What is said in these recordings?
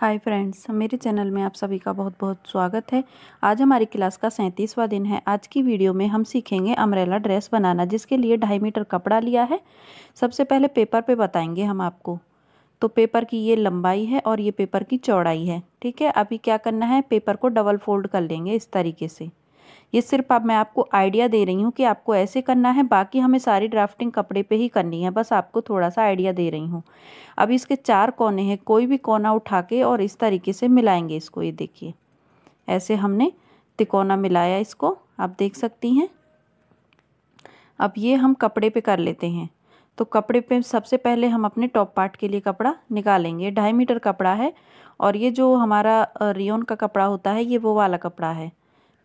hi friends मेरे channel में आप सभी का बहुत बहुत स्वागत है आज हमारी क्लास का सैंतीसवा दिन है आज की वीडियो में हम सीखेंगे अमरेला ड्रेस बनाना जिसके लिए ढाई मीटर कपड़ा लिया है सबसे पहले पेपर पे बताएंगे हम आपको तो पेपर की ये लंबाई है और ये पेपर की चौड़ाई है ठीक है अभी क्या करना है पेपर को डबल फोल्ड कर लेंगे इस तरीके से ये सिर्फ अब मैं आपको आइडिया दे रही हूँ कि आपको ऐसे करना है बाकी हमें सारी ड्राफ्टिंग कपड़े पे ही करनी है बस आपको थोड़ा सा आइडिया दे रही हूँ अब इसके चार कोने हैं कोई भी कोना उठा के और इस तरीके से मिलाएंगे इसको ये देखिए ऐसे हमने तिकोना मिलाया इसको आप देख सकती हैं अब ये हम कपड़े पर कर लेते हैं तो कपड़े पे सबसे पहले हम अपने टॉप पार्ट के लिए कपड़ा निकालेंगे ढाई मीटर कपड़ा है और ये जो हमारा रियोन का कपड़ा होता है ये वो वाला कपड़ा है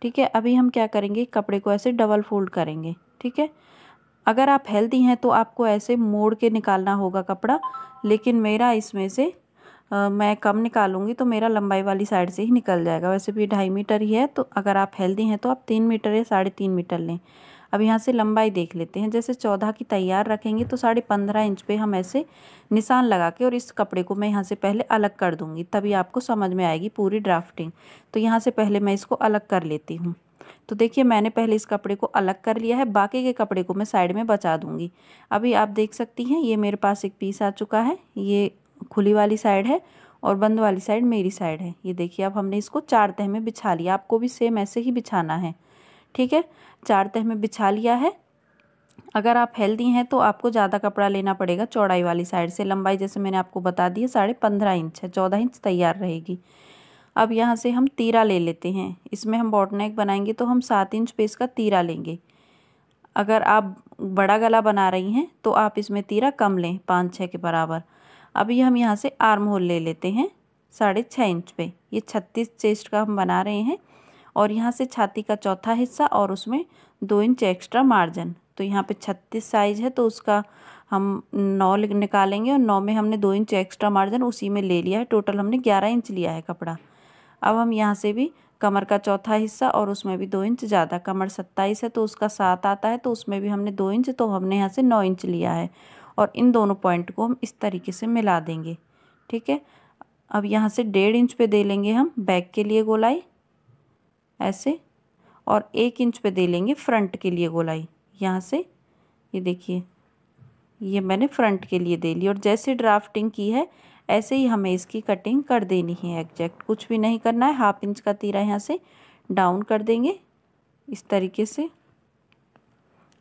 ठीक है अभी हम क्या करेंगे कपड़े को ऐसे डबल फोल्ड करेंगे ठीक है अगर आप हेल्दी हैं तो आपको ऐसे मोड़ के निकालना होगा कपड़ा लेकिन मेरा इसमें से आ, मैं कम निकालूंगी तो मेरा लंबाई वाली साइड से ही निकल जाएगा वैसे भी ढाई मीटर ही है तो अगर आप हेल्दी हैं तो आप तीन मीटर या साढ़े तीन मीटर लें अब यहाँ से लंबाई देख लेते हैं जैसे चौदह की तैयार रखेंगे तो साढ़े पंद्रह इंच पे हम ऐसे निशान लगा के और इस कपड़े को मैं यहाँ से पहले अलग कर दूँगी तभी आपको समझ में आएगी पूरी ड्राफ्टिंग तो यहाँ से पहले मैं इसको अलग कर लेती हूँ तो देखिए मैंने पहले इस कपड़े को अलग कर लिया है बाकी के कपड़े को मैं साइड में बचा दूँगी अभी आप देख सकती हैं ये मेरे पास एक पीस आ चुका है ये खुली वाली साइड है और बंद वाली साइड मेरी साइड है ये देखिए अब हमने इसको चार तह में बिछा लिया आपको भी सेम ऐसे ही बिछाना है ठीक है चार तह में बिछा लिया है अगर आप हेल्दी हैं तो आपको ज़्यादा कपड़ा लेना पड़ेगा चौड़ाई वाली साइड से लंबाई जैसे मैंने आपको बता दी है साढ़े पंद्रह इंच है चौदह इंच तैयार रहेगी अब यहाँ से हम तीरा ले लेते हैं इसमें हम बॉटनेक बनाएंगे तो हम सात इंच पे इसका तीरा लेंगे अगर आप बड़ा गला बना रही हैं तो आप इसमें तीरा कम लें पाँच छः के बराबर अभी हम यहाँ से आर्म होल ले लेते हैं साढ़े छः इंच पे ये छत्तीस चेस्ट का हम बना रहे हैं और यहाँ से छाती का चौथा हिस्सा और उसमें दो इंच एक्स्ट्रा मार्जिन तो यहाँ पे छत्तीस साइज है तो उसका हम नौ निकालेंगे और नौ में हमने दो इंच एक्स्ट्रा मार्जिन उसी में ले लिया है टोटल हमने ग्यारह इंच लिया है कपड़ा अब हम यहाँ से भी कमर का चौथा हिस्सा और उसमें भी दो इंच ज़्यादा कमर सत्ताईस है तो उसका सात आता है तो उसमें भी हमने दो इंच तो हमने यहाँ से नौ इंच लिया है और इन दोनों पॉइंट को हम इस तरीके से मिला देंगे ठीक है अब यहाँ से डेढ़ इंच पे दे लेंगे हम बैक के लिए गोलाई ऐसे और एक इंच पे दे लेंगे फ्रंट के लिए गोलाई यहाँ से ये देखिए ये मैंने फ्रंट के लिए दे ली और जैसे ड्राफ्टिंग की है ऐसे ही हमें इसकी कटिंग कर देनी है एग्जैक्ट कुछ भी नहीं करना है हाफ इंच का तीरा यहाँ से डाउन कर देंगे इस तरीके से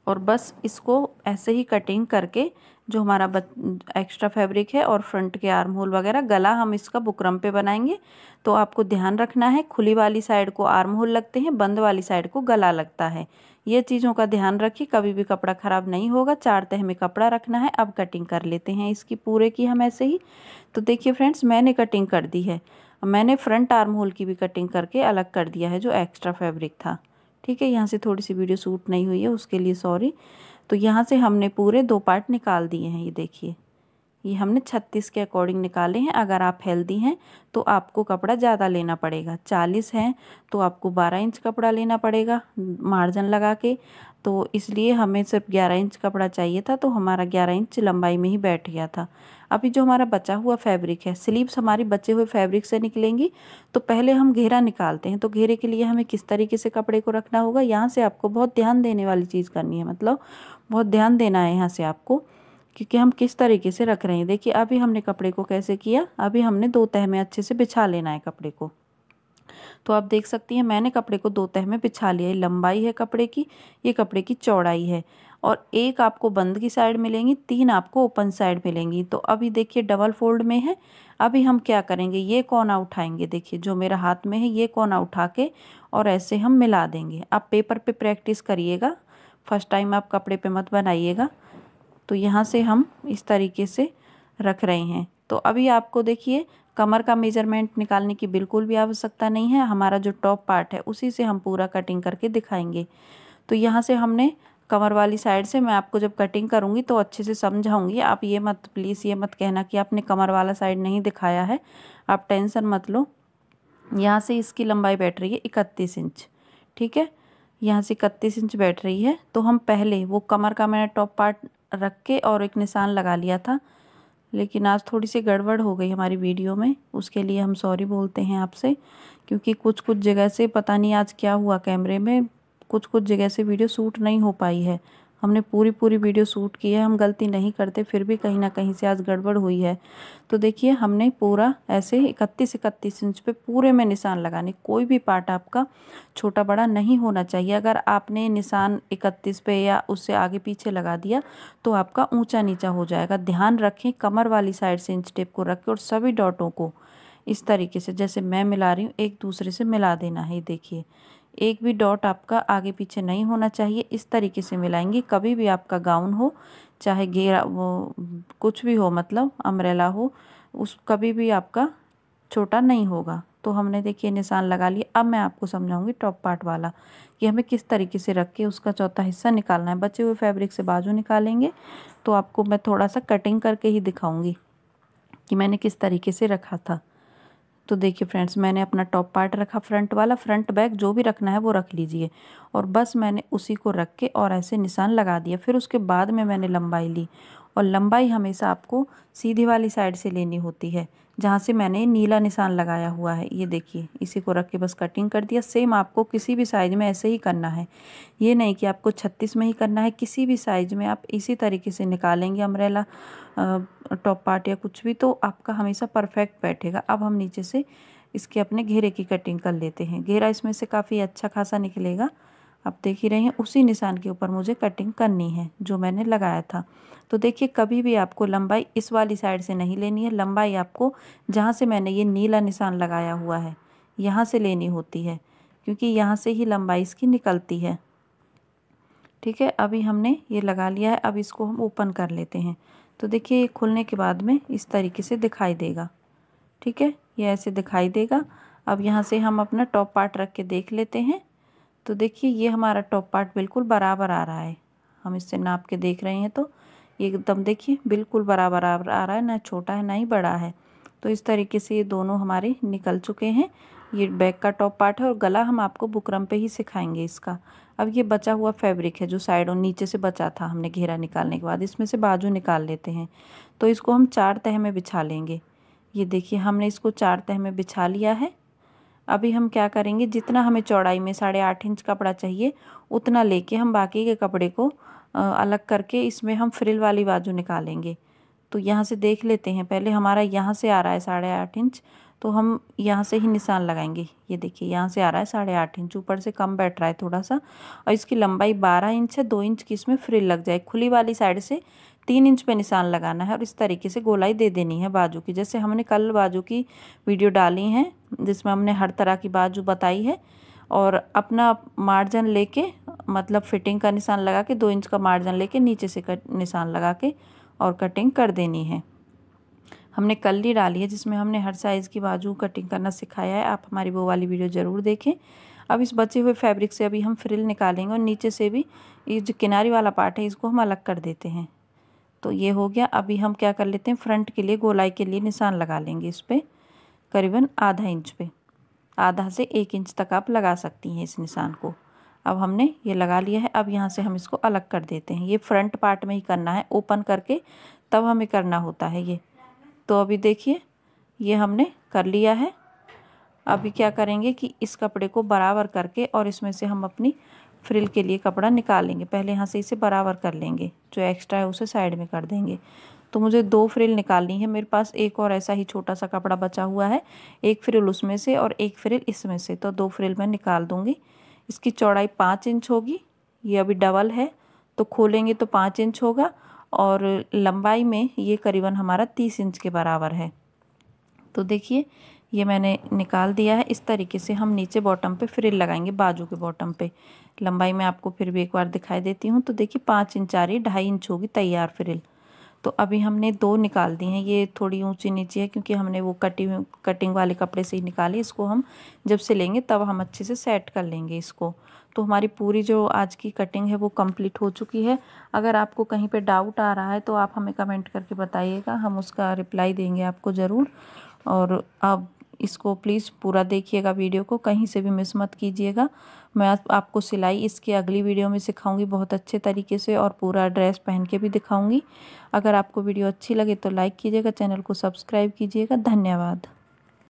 और बस इसको ऐसे ही कटिंग करके जो हमारा एक्स्ट्रा फैब्रिक है और फ्रंट के आर्म होल वगैरह गला हम इसका बुकरम पे बनाएंगे तो आपको ध्यान रखना है खुली वाली साइड को आर्म होल लगते हैं बंद वाली साइड को गला लगता है ये चीज़ों का ध्यान रखिए कभी भी कपड़ा ख़राब नहीं होगा चार तह में कपड़ा रखना है अब कटिंग कर लेते हैं इसकी पूरे की हम ऐसे ही तो देखिए फ्रेंड्स मैंने कटिंग कर दी है मैंने फ्रंट आर्म होल की भी कटिंग करके अलग कर दिया है जो एक्स्ट्रा फैब्रिक था ठीक है यहाँ से थोड़ी सी वीडियो सूट नहीं हुई है उसके लिए सॉरी तो यहाँ से हमने पूरे दो पार्ट निकाल दिए हैं ये देखिए ये हमने छत्तीस के अकॉर्डिंग निकाले हैं अगर आप हेल्दी हैं तो आपको कपड़ा ज़्यादा लेना पड़ेगा चालीस हैं तो आपको बारह इंच कपड़ा लेना पड़ेगा मार्जिन लगा के तो इसलिए हमें सिर्फ ग्यारह इंच कपड़ा चाहिए था तो हमारा ग्यारह इंच लंबाई में ही बैठ गया था अभी जो हमारा बचा हुआ फैब्रिक है स्लीव्स हमारी बचे हुए फैब्रिक से निकलेंगी तो पहले हम घेरा निकालते हैं तो घेरे के लिए हमें किस तरीके से कपड़े को रखना होगा यहाँ से आपको बहुत ध्यान देने वाली चीज़ करनी है मतलब बहुत ध्यान देना है यहाँ से आपको क्योंकि हम किस तरीके से रख रहे हैं देखिए अभी हमने कपड़े को कैसे किया अभी हमने दो तह में अच्छे से बिछा लेना है कपड़े को तो आप देख सकती हैं मैंने कपड़े को दो तह में बिछा लिया है लंबाई है कपड़े की ये कपड़े की चौड़ाई है और एक आपको बंद की साइड मिलेंगी तीन आपको ओपन साइड मिलेंगी तो अभी देखिए डबल फोल्ड में है अभी हम क्या करेंगे ये कोना उठाएंगे देखिए जो मेरा हाथ में है ये कोना उठा के और ऐसे हम मिला देंगे आप पेपर पे प्रैक्टिस करिएगा फर्स्ट टाइम आप कपड़े पे मत बनाइएगा तो यहाँ से हम इस तरीके से रख रहे हैं तो अभी आपको देखिए कमर का मेजरमेंट निकालने की बिल्कुल भी आवश्यकता नहीं है हमारा जो टॉप पार्ट है उसी से हम पूरा कटिंग करके दिखाएंगे तो यहाँ से हमने कमर वाली साइड से मैं आपको जब कटिंग करूँगी तो अच्छे से समझाऊँगी आप ये मत प्लीज़ ये मत कहना कि आपने कमर वाला साइड नहीं दिखाया है आप टेंसन मत लो यहाँ से इसकी लंबाई बैठ रही है इकतीस इंच ठीक है यहाँ से इकतीस इंच बैठ रही है तो हम पहले वो कमर का मैंने टॉप पार्ट रख के और एक निशान लगा लिया था लेकिन आज थोड़ी सी गड़बड़ हो गई हमारी वीडियो में उसके लिए हम सॉरी बोलते हैं आपसे क्योंकि कुछ कुछ जगह से पता नहीं आज क्या हुआ कैमरे में कुछ कुछ जगह से वीडियो शूट नहीं हो पाई है हमने पूरी पूरी वीडियो शूट की है हम गलती नहीं करते फिर भी कहीं ना कहीं से आज गड़बड़ हुई है तो देखिए हमने पूरा ऐसे इकतीस इकतीस इंच पे पूरे में निशान लगाने कोई भी पार्ट आपका छोटा बड़ा नहीं होना चाहिए अगर आपने निशान इकतीस पे या उससे आगे पीछे लगा दिया तो आपका ऊंचा नीचा हो जाएगा ध्यान रखें कमर वाली साइड से इंच टेप को रखें और सभी डॉटों को इस तरीके से जैसे मैं मिला रही हूँ एक दूसरे से मिला देना है देखिए एक भी डॉट आपका आगे पीछे नहीं होना चाहिए इस तरीके से मिलाएंगे कभी भी आपका गाउन हो चाहे घेरा वो कुछ भी हो मतलब अम्ब्रेला हो उस कभी भी आपका छोटा नहीं होगा तो हमने देखिए निशान लगा लिया अब मैं आपको समझाऊंगी टॉप पार्ट वाला कि हमें किस तरीके से रख के उसका चौथा हिस्सा निकालना है बचे हुए फैब्रिक से बाजू निकालेंगे तो आपको मैं थोड़ा सा कटिंग करके ही दिखाऊंगी कि मैंने किस तरीके से रखा था तो देखिए फ्रेंड्स मैंने अपना टॉप पार्ट रखा फ्रंट वाला फ्रंट बैक जो भी रखना है वो रख लीजिए और बस मैंने उसी को रख के और ऐसे निशान लगा दिया फिर उसके बाद में मैंने लंबाई ली और लंबाई हमेशा आपको सीधी वाली साइड से लेनी होती है जहाँ से मैंने नीला निशान लगाया हुआ है ये देखिए इसी को रख के बस कटिंग कर दिया सेम आपको किसी भी साइज़ में ऐसे ही करना है ये नहीं कि आपको छत्तीस में ही करना है किसी भी साइज़ में आप इसी तरीके से निकालेंगे अम्ब्रेला टॉप पार्ट या कुछ भी तो आपका हमेशा परफेक्ट बैठेगा अब हम नीचे से इसके अपने घेरे की कटिंग कर लेते हैं घेरा इसमें से काफ़ी अच्छा खासा निकलेगा आप देख ही रहे हैं उसी निशान के ऊपर मुझे कटिंग करनी है जो मैंने लगाया था तो देखिए कभी भी आपको लंबाई इस वाली साइड से नहीं लेनी है लंबाई आपको जहाँ से मैंने ये नीला निशान लगाया हुआ है यहाँ से लेनी होती है क्योंकि यहाँ से ही लंबाई इसकी निकलती है ठीक है अभी हमने ये लगा लिया है अब इसको हम ओपन कर लेते हैं तो देखिए ये खुलने के बाद में इस तरीके से दिखाई देगा ठीक है ये ऐसे दिखाई देगा अब यहाँ से हम अपना टॉप पार्ट रख के देख लेते हैं तो देखिए ये हमारा टॉप पार्ट बिल्कुल बराबर आ रहा है हम इससे नाप के देख रहे हैं तो एकदम देखिए बिल्कुल बराबर आ रहा है ना छोटा है ना ही बड़ा है तो इस तरीके से ये दोनों हमारे निकल चुके हैं ये बैक का टॉप पार्ट है और गला हम आपको बुकरम पे ही सिखाएंगे इसका अब ये बचा हुआ फैब्रिक है जो साइड और नीचे से बचा था हमने घेरा निकालने के बाद इसमें से बाजू निकाल लेते हैं तो इसको हम चार तह में बिछा लेंगे ये देखिए हमने इसको चार तह में बिछा लिया है अभी हम क्या करेंगे जितना हमें चौड़ाई में साढ़े आठ इंच कपड़ा चाहिए उतना लेके हम बाकी के कपड़े को अलग करके इसमें हम फ्रिल वाली बाजू निकालेंगे तो यहाँ से देख लेते हैं पहले हमारा यहाँ से आ रहा है साढ़े आठ इंच तो हम यहाँ से ही निशान लगाएंगे ये देखिए यहाँ से आ रहा है साढ़े आठ इंच ऊपर से कम बैठ रहा है थोड़ा सा और इसकी लंबाई बारह इंच है दो इंच की इसमें फ्रिल लग जाए खुली वाली साइड से तीन इंच पे निशान लगाना है और इस तरीके से गोलाई दे देनी है बाजू की जैसे हमने कल बाजू की वीडियो डाली है जिसमें हमने हर तरह की बाजू बताई है और अपना मार्जिन लेके मतलब फिटिंग का निशान लगा के दो इंच का मार्जिन लेके नीचे से कट निशान लगा के और कटिंग कर देनी है हमने कल्ली डाली है जिसमें हमने हर साइज़ की बाजू कटिंग करना सिखाया है आप हमारी वो वाली वीडियो ज़रूर देखें अब इस बचे हुए फैब्रिक से अभी हम फ्रिल निकालेंगे और नीचे से भी ये जो किनारी वाला पार्ट है इसको हम अलग कर देते हैं तो ये हो गया अभी हम क्या कर लेते हैं फ्रंट के लिए गोलाई के लिए निशान लगा लेंगे इस पर करीबन आधा इंच पे आधा से एक इंच तक आप लगा सकती हैं इस निशान को अब हमने ये लगा लिया है अब यहाँ से हम इसको अलग कर देते हैं ये फ्रंट पार्ट में ही करना है ओपन करके तब हमें करना होता है ये तो अभी देखिए ये हमने कर लिया है अभी क्या करेंगे कि इस कपड़े को बराबर करके और इसमें से हम अपनी फ्रिल के लिए कपड़ा निकालेंगे पहले यहाँ से इसे बराबर कर लेंगे जो एक्स्ट्रा है उसे साइड में कर देंगे तो मुझे दो फ्रिल निकालनी है मेरे पास एक और ऐसा ही छोटा सा कपड़ा बचा हुआ है एक फ्रिल उसमें से और एक फ्रिल इसमें से तो दो फ्रिल मैं निकाल दूँगी इसकी चौड़ाई पाँच इंच होगी ये अभी डबल है तो खोलेंगे तो पाँच इंच होगा और लंबाई में ये करीबन हमारा तीस इंच के बराबर है तो देखिए ये मैंने निकाल दिया है इस तरीके से हम नीचे बॉटम पे फ्रिल लगाएंगे बाजू के बॉटम पे लंबाई में आपको फिर भी एक बार दिखाई देती हूँ तो देखिए पाँच इंच आ रही ढाई इंच होगी तैयार फ्रिल तो अभी हमने दो निकाल दी हैं ये थोड़ी ऊंची नीची है क्योंकि हमने वो कटिंग कटिंग वाले कपड़े से ही निकाली इसको हम जब से लेंगे तब हम अच्छे से सेट कर लेंगे इसको तो हमारी पूरी जो आज की कटिंग है वो कंप्लीट हो चुकी है अगर आपको कहीं पे डाउट आ रहा है तो आप हमें कमेंट करके बताइएगा हम उसका रिप्लाई देंगे आपको ज़रूर और आप इसको प्लीज़ पूरा देखिएगा वीडियो को कहीं से भी मिस मत कीजिएगा मैं आपको सिलाई इसकी अगली वीडियो में सिखाऊंगी बहुत अच्छे तरीके से और पूरा ड्रेस पहन के भी दिखाऊंगी अगर आपको वीडियो अच्छी लगे तो लाइक कीजिएगा चैनल को सब्सक्राइब कीजिएगा धन्यवाद